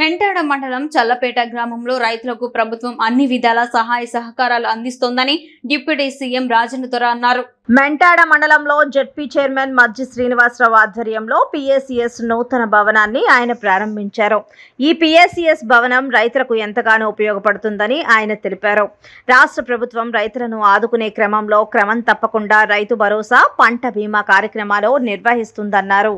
నెంటాడ మండలం చల్లపేట గ్రామంలో రైతులకు ప్రభుత్వం అన్ని విధాల సహాయ సహకారాలు అందిస్తోందని డిప్యూటీ సీఎం రాజేంద్ర అన్నారు మెంటాడ మండలంలో జడ్పీ చైర్మన్ మజ్జి శ్రీనివాసరావు ఆధ్వర్యంలో పిఎస్సిఎస్ నూతన భవనాన్ని ఆయన ప్రారంభించారు ఈ పిఎస్సిఎస్ భవనం రైతులకు ఎంతగానో ఉపయోగపడుతుందని ఆయన తెలిపారు రాష్ట్ర ప్రభుత్వం రైతులను ఆదుకునే క్రమంలో క్రమం తప్పకుండా రైతు భరోసా పంట బీమా కార్యక్రమాలు నిర్వహిస్తుందన్నారు